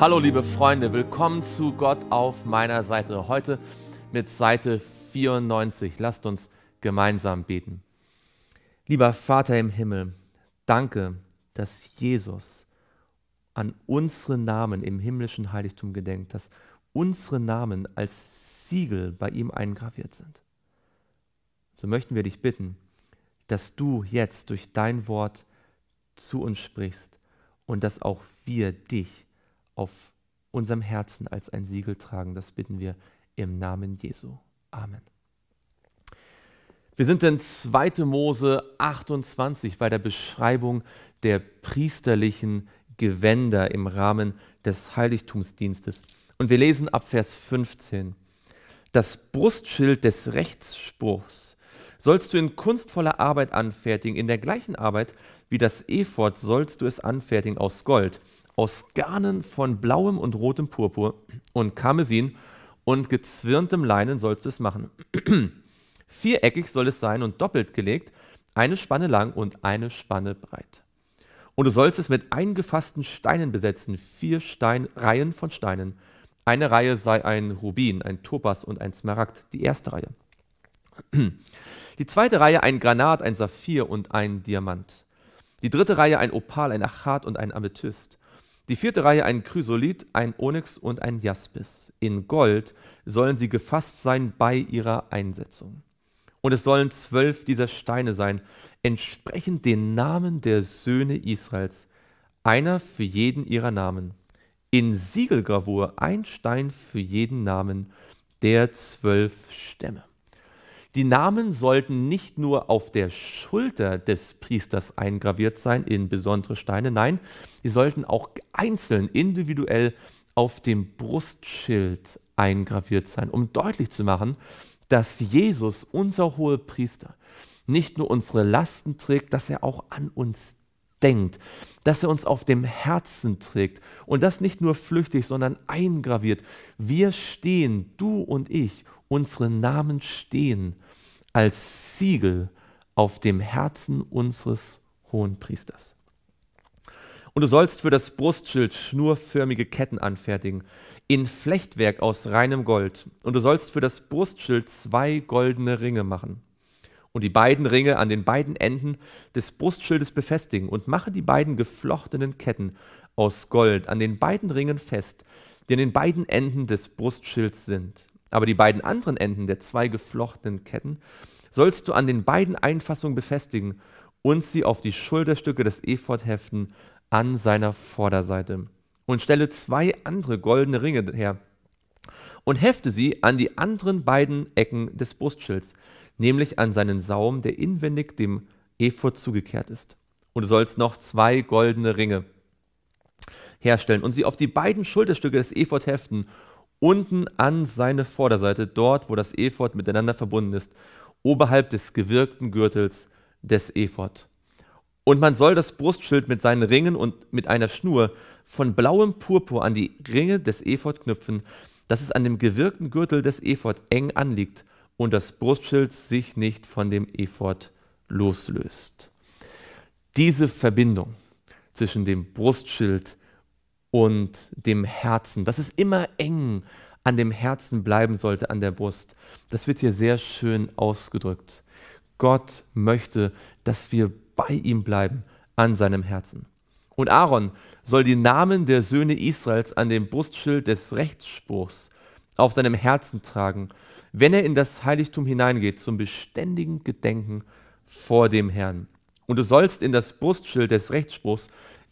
Hallo liebe Freunde, willkommen zu Gott auf meiner Seite. Heute mit Seite 94. Lasst uns gemeinsam beten. Lieber Vater im Himmel, danke, dass Jesus an unsere Namen im himmlischen Heiligtum gedenkt, dass unsere Namen als Siegel bei ihm eingraviert sind. So möchten wir dich bitten, dass du jetzt durch dein Wort zu uns sprichst und dass auch wir dich auf unserem Herzen als ein Siegel tragen. Das bitten wir im Namen Jesu. Amen. Wir sind in 2. Mose 28 bei der Beschreibung der priesterlichen Gewänder im Rahmen des Heiligtumsdienstes. Und wir lesen ab Vers 15. Das Brustschild des Rechtsspruchs sollst du in kunstvoller Arbeit anfertigen. In der gleichen Arbeit wie das Ephod sollst du es anfertigen aus Gold aus Garnen von blauem und rotem Purpur und Karmesin und gezwirntem Leinen sollst du es machen. Viereckig soll es sein und doppelt gelegt, eine Spanne lang und eine Spanne breit. Und du sollst es mit eingefassten Steinen besetzen, vier Stein, Reihen von Steinen. Eine Reihe sei ein Rubin, ein Topas und ein Smaragd, die erste Reihe. Die zweite Reihe ein Granat, ein Saphir und ein Diamant. Die dritte Reihe ein Opal, ein Achat und ein Amethyst. Die vierte Reihe ein Chrysolit, ein Onyx und ein Jaspis. In Gold sollen sie gefasst sein bei ihrer Einsetzung. Und es sollen zwölf dieser Steine sein, entsprechend den Namen der Söhne Israels, einer für jeden ihrer Namen. In Siegelgravur ein Stein für jeden Namen der zwölf Stämme. Die Namen sollten nicht nur auf der Schulter des Priesters eingraviert sein in besondere Steine, nein, sie sollten auch einzeln, individuell auf dem Brustschild eingraviert sein, um deutlich zu machen, dass Jesus, unser hoher Priester, nicht nur unsere Lasten trägt, dass er auch an uns denkt, dass er uns auf dem Herzen trägt und das nicht nur flüchtig, sondern eingraviert. Wir stehen, du und ich, unsere Namen stehen als Siegel auf dem Herzen unseres hohen Priesters. Und du sollst für das Brustschild schnurförmige Ketten anfertigen, in Flechtwerk aus reinem Gold. Und du sollst für das Brustschild zwei goldene Ringe machen. Und die beiden Ringe an den beiden Enden des Brustschildes befestigen und mache die beiden geflochtenen Ketten aus Gold an den beiden Ringen fest, die an den beiden Enden des Brustschilds sind. Aber die beiden anderen Enden der zwei geflochtenen Ketten sollst du an den beiden Einfassungen befestigen und sie auf die Schulterstücke des Efort heften an seiner Vorderseite. Und stelle zwei andere goldene Ringe her und hefte sie an die anderen beiden Ecken des Brustschilds, nämlich an seinen Saum, der inwendig dem Efort zugekehrt ist. Und du sollst noch zwei goldene Ringe herstellen und sie auf die beiden Schulterstücke des Efort heften unten an seine Vorderseite, dort, wo das Efort miteinander verbunden ist, oberhalb des gewirkten Gürtels des Efort. Und man soll das Brustschild mit seinen Ringen und mit einer Schnur von blauem Purpur an die Ringe des Efort knüpfen, dass es an dem gewirkten Gürtel des Efort eng anliegt und das Brustschild sich nicht von dem Efort loslöst. Diese Verbindung zwischen dem Brustschild und dem Herzen, dass es immer eng an dem Herzen bleiben sollte, an der Brust. Das wird hier sehr schön ausgedrückt. Gott möchte, dass wir bei ihm bleiben, an seinem Herzen. Und Aaron soll die Namen der Söhne Israels an dem Brustschild des Rechtsspruchs auf seinem Herzen tragen, wenn er in das Heiligtum hineingeht, zum beständigen Gedenken vor dem Herrn. Und du sollst in das Brustschild des Rechtsspruchs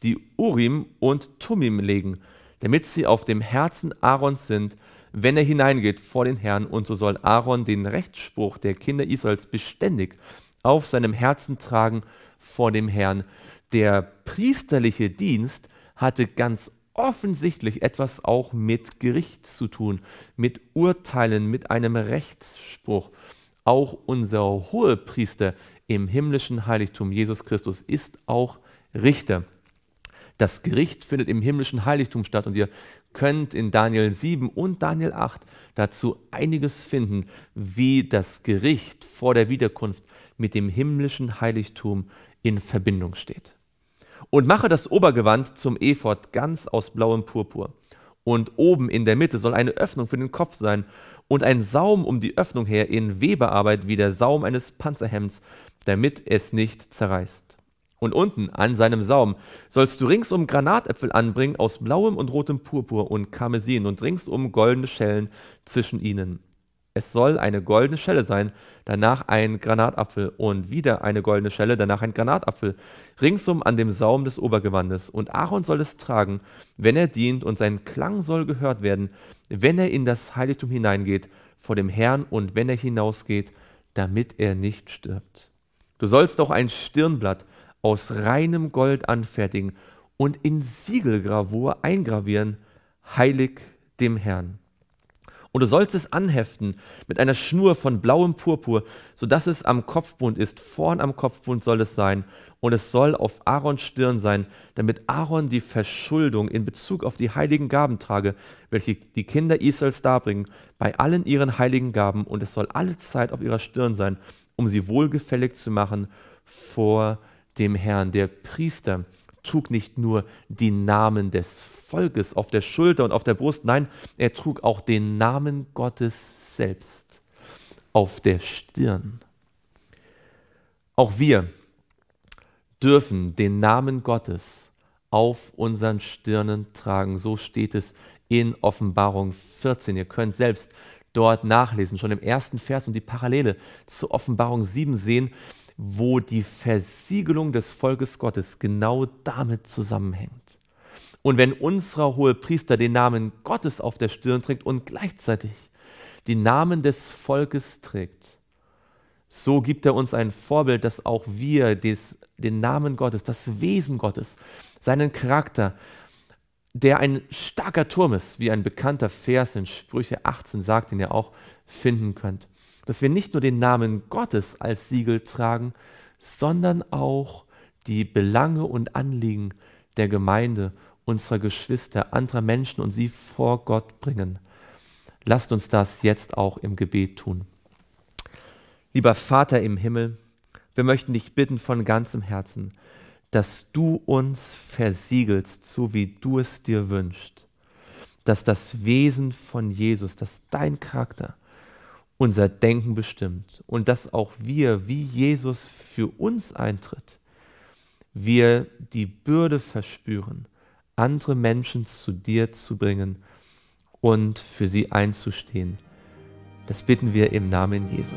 die Urim und Tumim legen, damit sie auf dem Herzen Aarons sind, wenn er hineingeht vor den Herrn, und so soll Aaron den Rechtsspruch der Kinder Israels beständig auf seinem Herzen tragen vor dem Herrn. Der priesterliche Dienst hatte ganz offensichtlich etwas auch mit Gericht zu tun, mit Urteilen, mit einem Rechtsspruch. Auch unser Hohepriester im himmlischen Heiligtum Jesus Christus ist auch Richter. Das Gericht findet im himmlischen Heiligtum statt und ihr könnt in Daniel 7 und Daniel 8 dazu einiges finden, wie das Gericht vor der Wiederkunft mit dem himmlischen Heiligtum in Verbindung steht. Und mache das Obergewand zum Ephod ganz aus blauem Purpur. Und oben in der Mitte soll eine Öffnung für den Kopf sein und ein Saum um die Öffnung her in Weberarbeit wie der Saum eines Panzerhemds, damit es nicht zerreißt. Und unten an seinem Saum sollst du ringsum Granatäpfel anbringen aus blauem und rotem Purpur und Karmesin und ringsum goldene Schellen zwischen ihnen. Es soll eine goldene Schelle sein, danach ein Granatapfel und wieder eine goldene Schelle, danach ein Granatapfel, ringsum an dem Saum des Obergewandes. Und Aaron soll es tragen, wenn er dient, und sein Klang soll gehört werden, wenn er in das Heiligtum hineingeht, vor dem Herrn und wenn er hinausgeht, damit er nicht stirbt. Du sollst auch ein Stirnblatt aus reinem Gold anfertigen und in Siegelgravur eingravieren, heilig dem Herrn. Und du sollst es anheften mit einer Schnur von blauem Purpur, so dass es am Kopfbund ist. Vorn am Kopfbund soll es sein. Und es soll auf Aarons Stirn sein, damit Aaron die Verschuldung in Bezug auf die heiligen Gaben trage, welche die Kinder Israels darbringen, bei allen ihren heiligen Gaben. Und es soll alle Zeit auf ihrer Stirn sein, um sie wohlgefällig zu machen vor dem Herrn. Der Priester trug nicht nur die Namen des Volkes auf der Schulter und auf der Brust, nein, er trug auch den Namen Gottes selbst auf der Stirn. Auch wir dürfen den Namen Gottes auf unseren Stirnen tragen. So steht es in Offenbarung 14. Ihr könnt selbst dort nachlesen, schon im ersten Vers und die Parallele zu Offenbarung 7 sehen, wo die Versiegelung des Volkes Gottes genau damit zusammenhängt. Und wenn unser hohe Priester den Namen Gottes auf der Stirn trägt und gleichzeitig den Namen des Volkes trägt, so gibt er uns ein Vorbild, dass auch wir des, den Namen Gottes, das Wesen Gottes, seinen Charakter, der ein starker Turm ist, wie ein bekannter Vers in Sprüche 18 sagt, den ihr auch finden könnt dass wir nicht nur den Namen Gottes als Siegel tragen, sondern auch die Belange und Anliegen der Gemeinde, unserer Geschwister, anderer Menschen und sie vor Gott bringen. Lasst uns das jetzt auch im Gebet tun. Lieber Vater im Himmel, wir möchten dich bitten von ganzem Herzen, dass du uns versiegelst, so wie du es dir wünschst, dass das Wesen von Jesus, dass dein Charakter, unser Denken bestimmt und dass auch wir, wie Jesus für uns eintritt, wir die Bürde verspüren, andere Menschen zu dir zu bringen und für sie einzustehen. Das bitten wir im Namen Jesu.